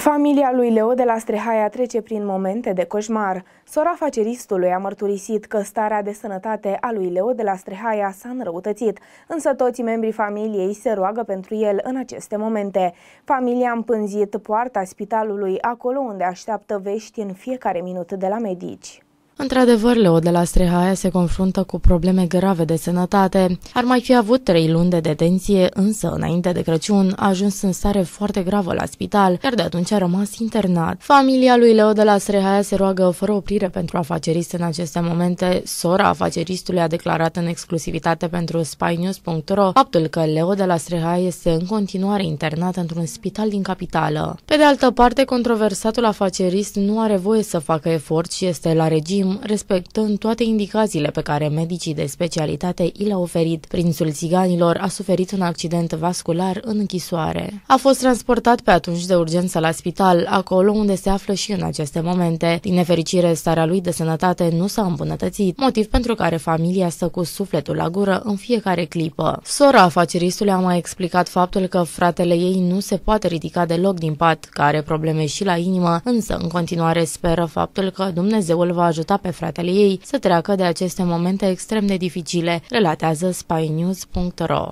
Familia lui Leo de la Strehaia trece prin momente de coșmar. Sora faceristului a mărturisit că starea de sănătate a lui Leo de la Strehaia s-a înrăutățit, însă toți membrii familiei se roagă pentru el în aceste momente. Familia a împânzit poarta spitalului acolo unde așteaptă vești în fiecare minut de la medici. Într-adevăr, Leo de la Strehaia se confruntă cu probleme grave de sănătate. Ar mai fi avut trei luni de detenție, însă, înainte de Crăciun, a ajuns în stare foarte gravă la spital, iar de atunci a rămas internat. Familia lui Leo de la Strehaia se roagă fără oprire pentru afacerist în aceste momente. Sora afaceristului a declarat în exclusivitate pentru spynews.ro faptul că Leo de la Strehaia este în continuare internat într-un spital din capitală. Pe de altă parte, controversatul afacerist nu are voie să facă efort și este la regim respectând toate indicațiile pe care medicii de specialitate i le-au oferit. Prințul țiganilor a suferit un accident vascular în închisoare. A fost transportat pe atunci de urgență la spital, acolo unde se află și în aceste momente. Din nefericire, starea lui de sănătate nu s-a îmbunătățit, motiv pentru care familia stă cu sufletul la gură în fiecare clipă. Sora afaceristului a mai explicat faptul că fratele ei nu se poate ridica deloc din pat, care are probleme și la inimă, însă în continuare speră faptul că Dumnezeu îl va ajuta pe fratele ei să treacă de aceste momente extrem de dificile, relatează spynews.ro.